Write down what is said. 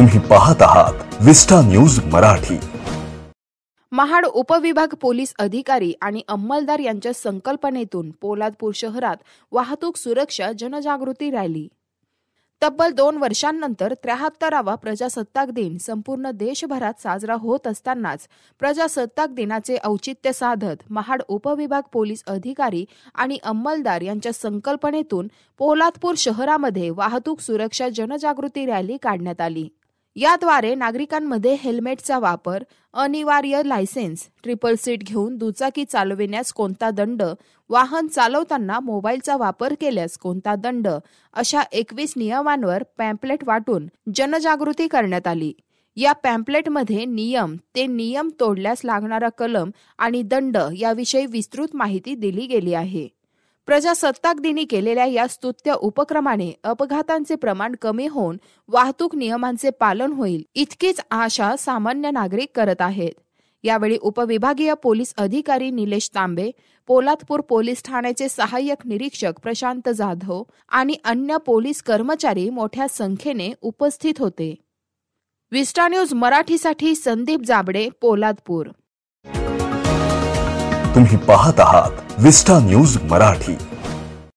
तुम्ही पाहत आहात विस्टा न्यूज मराठी महाड उपविभाग पोलीस अधिकारी आणि अंमलदार यांच्या संकल्पनेतून पोलादपूर शहरात वाहतूक सुरक्षा जनजागृती रॅली तब्बल दोन वर्षांनंतर त्र्याहत्तरावा प्रजासत्ताक दिन संपूर्ण देशभरात साजरा होत असतानाच प्रजासत्ताक दिनाचे औचित्य साधत महाड उपविभाग पोलीस अधिकारी आणि अंमलदार यांच्या संकल्पनेतून पोलादपूर शहरामध्ये वाहतूक सुरक्षा जनजागृती रॅली काढण्यात आली याद्वारे नागरिकांमध्ये हेल्मेटचा वापर अनिवार्य लायसेन्स ट्रिपल सीट घेऊन दुचाकी चालविण्यास कोणता दंड वाहन चालवताना मोबाईलचा वापर केल्यास कोणता दंड अशा एकवीस नियमांवर पॅम्पलेट वाटून जनजागृती करण्यात आली या पॅम्पलेटमध्ये नियम ते नियम तोडल्यास लागणारा कलम आणि दंड याविषयी विस्तृत माहिती दिली गेली आहे प्रजासत्ताक दिनी केलेल्या या स्तुत्य उपक्रमाने अपघातांचे प्रमाण कमी होऊन वाहतूक नियमांचे पालन होईल इतकीच आशा सामान्य नागरिक करत आहेत यावेळी उपविभागीय पोलीस अधिकारी निलेश तांबे पोलादपूर पोलीस ठाण्याचे सहाय्यक निरीक्षक प्रशांत जाधव आणि अन्य पोलीस कर्मचारी मोठ्या संख्येने उपस्थित होते विस्टा न्यूज मराठीसाठी संदीप जाबडे पोलादपूर तुम्ही पाहत आहात विस्टा न्यूज मराठी